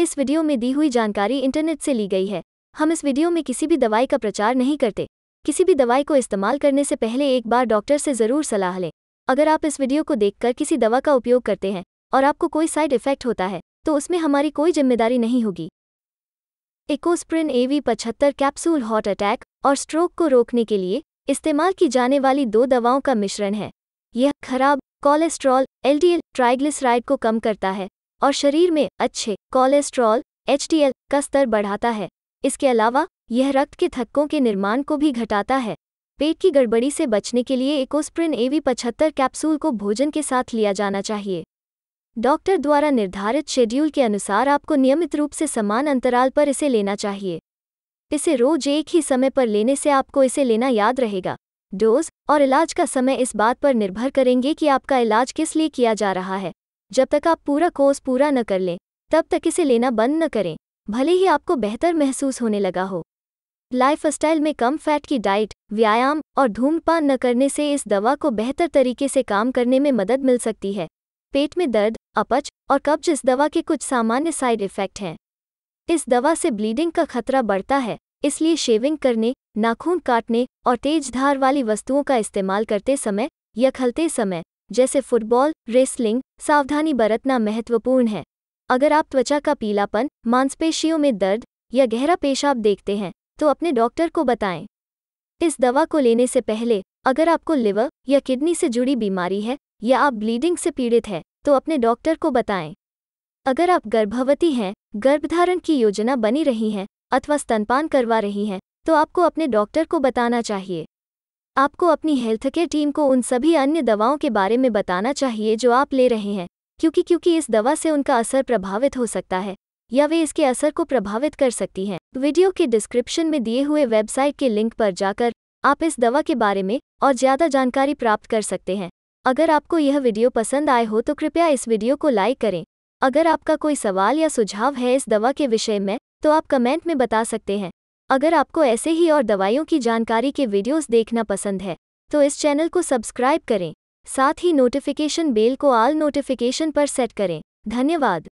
इस वीडियो में दी हुई जानकारी इंटरनेट से ली गई है हम इस वीडियो में किसी भी दवाई का प्रचार नहीं करते किसी भी दवाई को इस्तेमाल करने से पहले एक बार डॉक्टर से ज़रूर सलाह लें अगर आप इस वीडियो को देखकर किसी दवा का उपयोग करते हैं और आपको कोई साइड इफेक्ट होता है तो उसमें हमारी कोई जिम्मेदारी नहीं होगी इकोस्प्रिन एवी पचहत्तर कैप्सूल हार्ट अटैक और स्ट्रोक को रोकने के लिए इस्तेमाल की जाने वाली दो दवाओं का मिश्रण है यह खराब कोलेस्ट्रॉल एलडीएल ट्राइग्लिसराइड को कम करता है और शरीर में अच्छे कोलेस्ट्रॉल एच का स्तर बढ़ाता है इसके अलावा यह रक्त के थक्कों के निर्माण को भी घटाता है पेट की गड़बड़ी से बचने के लिए एकोस्प्रिन एवी पचहत्तर कैप्सूल को भोजन के साथ लिया जाना चाहिए डॉक्टर द्वारा निर्धारित शेड्यूल के अनुसार आपको नियमित रूप से समान अंतराल पर इसे लेना चाहिए इसे रोज एक ही समय पर लेने से आपको इसे लेना याद रहेगा डोज और इलाज का समय इस बात पर निर्भर करेंगे कि आपका इलाज किस लिए किया जा रहा है जब तक आप पूरा कोर्स पूरा न कर लें तब तक इसे लेना बंद न करें भले ही आपको बेहतर महसूस होने लगा हो लाइफस्टाइल में कम फैट की डाइट व्यायाम और धूम्रपान न करने से इस दवा को बेहतर तरीके से काम करने में मदद मिल सकती है पेट में दर्द अपच और कब्ज इस दवा के कुछ सामान्य साइड इफ़ेक्ट हैं इस दवा से ब्लीडिंग का खतरा बढ़ता है इसलिए शेविंग करने नाखून काटने और तेज धार वाली वस्तुओं का इस्तेमाल करते समय या खलते समय जैसे फुटबॉल रेसलिंग सावधानी बरतना महत्वपूर्ण है अगर आप त्वचा का पीलापन मांसपेशियों में दर्द या गहरा पेशाब देखते हैं तो अपने डॉक्टर को बताएं इस दवा को लेने से पहले अगर आपको लिवर या किडनी से जुड़ी बीमारी है या आप ब्लीडिंग से पीड़ित है तो अपने डॉक्टर को बताएं अगर आप गर्भवती हैं गर्भधारण की योजना बनी रही हैं अथवा स्तनपान करवा रही हैं तो आपको अपने डॉक्टर को बताना चाहिए आपको अपनी हेल्थकेयर टीम को उन सभी अन्य दवाओं के बारे में बताना चाहिए जो आप ले रहे हैं क्योंकि क्योंकि इस दवा से उनका असर प्रभावित हो सकता है या वे इसके असर को प्रभावित कर सकती हैं वीडियो के डिस्क्रिप्शन में दिए हुए वेबसाइट के लिंक पर जाकर आप इस दवा के बारे में और ज़्यादा जानकारी प्राप्त कर सकते हैं अगर आपको यह वीडियो पसंद आए हो तो कृपया इस वीडियो को लाइक करें अगर आपका कोई सवाल या सुझाव है इस दवा के विषय में तो आप कमेंट में बता सकते हैं अगर आपको ऐसे ही और दवाइयों की जानकारी के वीडियोस देखना पसंद है तो इस चैनल को सब्सक्राइब करें साथ ही नोटिफिकेशन बेल को आल नोटिफिकेशन पर सेट करें धन्यवाद